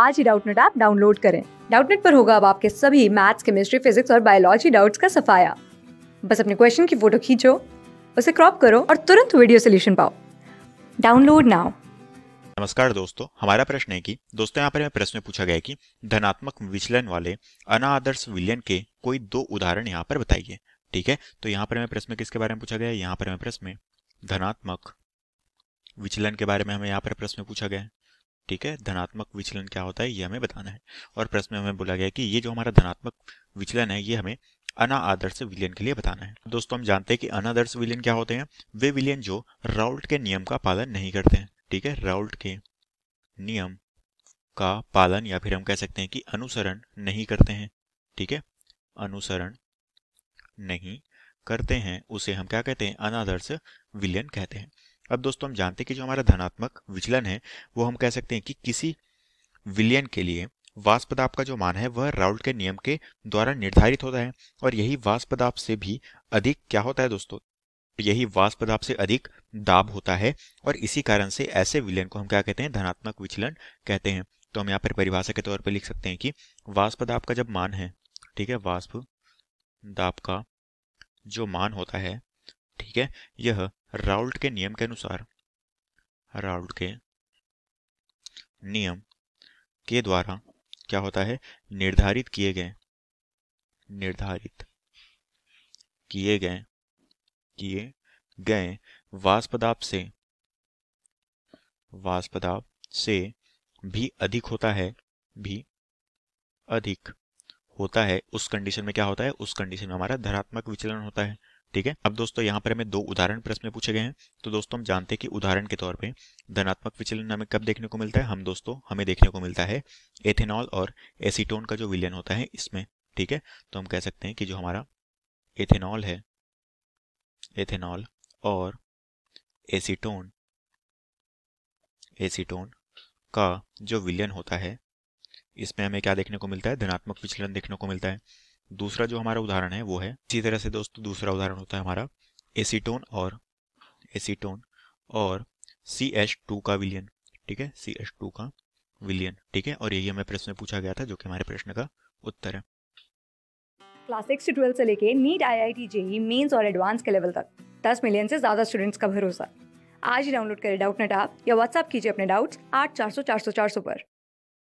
आज ही Doubtnut app download करें डाउटनेट पर होगा अब आपके सभी मैथ्स केमिस्ट्री फिजिक्स और बायोलॉजी डाउट्स का सफाया बस अपने क्वेश्चन की फोटो खींचो उसे क्रॉप करो और तुरंत वीडियो सोल्यूशन पाओ डाउनलोड नाउ नमस्कार दोस्तों हमारा प्रश्न है कि दोस्तों यहाँ पर हमें प्रश्न में पूछा गया कि धनात्मक विचलन वाले अनादर्श विलयन के कोई दो उदाहरण यहाँ पर बताइए ठीक है तो यहाँ पर हमें प्रश्न किसके बारे में पूछा गया है यहाँ पर हमें प्रश्न में धनात्मक विचलन के बारे में हमें यहाँ पर प्रश्न पूछा गया है ठीक है धनात्मक विचलन क्या होता है ये हमें बताना है और प्रश्न में हमें बोला गया कि ये जो हमारा धनात्मक विचलन है ये हमें अना आदर्श विलियन के लिए बताना है तो दोस्तों हम जानते हैं कि अनादर्श विलियन क्या होते हैं वे विलियन जो राउल्ट के नियम का पालन नहीं करते हैं ठीक है राउल्ट के नियम का पालन या फिर हम कह सकते हैं कि अनुसरण नहीं करते हैं ठीक है अनुसरण नहीं करते हैं उसे हम क्या कहते हैं अनादर्श विलियन कहते हैं अब दोस्तों हम जानते हैं कि जो हमारा धनात्मक विचलन है वो हम कह सकते हैं कि किसी विलियन के लिए वास्पदाप का जो मान है वह राउल्ट के नियम के द्वारा निर्धारित होता है और यही वास्पदाप से भी अधिक क्या होता है दोस्तों यही वास्पदाप से अधिक दाब होता है और इसी कारण से ऐसे विलयन को हम क्या कहते हैं धनात्मक विचलन कहते हैं तो हम यहाँ पर परिभाषा के तौर पर लिख सकते हैं कि वास्पदाप का जब मान है ठीक है वाष्प दाप का जो मान होता है ठीक है यह राउल्ट के नियम के अनुसार राउल्ट के नियम के द्वारा क्या होता है निर्धारित किए गए निर्धारित किए गए किए गए वाष्पदाब से वाष्पदाब से भी अधिक होता है भी अधिक होता है उस कंडीशन में क्या होता है उस कंडीशन में हमारा धरात्मक विचलन होता है ठीक है अब दोस्तों यहाँ पर हमें दो उदाहरण प्रश्न पूछे गए हैं तो दोस्तों हम जानते हैं कि उदाहरण के तौर पे धनात्मक विचलन हमें कब देखने को मिलता है हम दोस्तों हमें देखने को मिलता है एथेनॉल और एसीटोन का जो विलयन होता है इसमें ठीक है तो हम कह सकते हैं कि जो हमारा एथेनॉल है एथेनॉल और एसीटोन एसीटोन का जो विलयन होता है इसमें हमें क्या देखने को मिलता है धनात्मक विचलन देखने को मिलता है दूसरा जो हमारा उदाहरण है वो है इसी तरह से दोस्तों दूसरा उदाहरण होता है हमारा एसीटोन और एसीटोन और सी एच टू का विलियन ठीक है सी एच टू का विलियन ठीक है और यही हमें प्रश्न में पूछा गया था जो कि हमारे प्रश्न का उत्तर है क्लास सिक्स से ट्वेल्थ से लेके NEET I I T JEE mains और एडवांस के लेवल तक दस मिलियन से ज़्यादा स्टूडेंट्स का भरोसा आज ही डाउनलोड करें डाउट नेट आप या व्हाट्सअप कीजिए अपने डाउट्स आठ चार सौ चार सौ चार सौ पर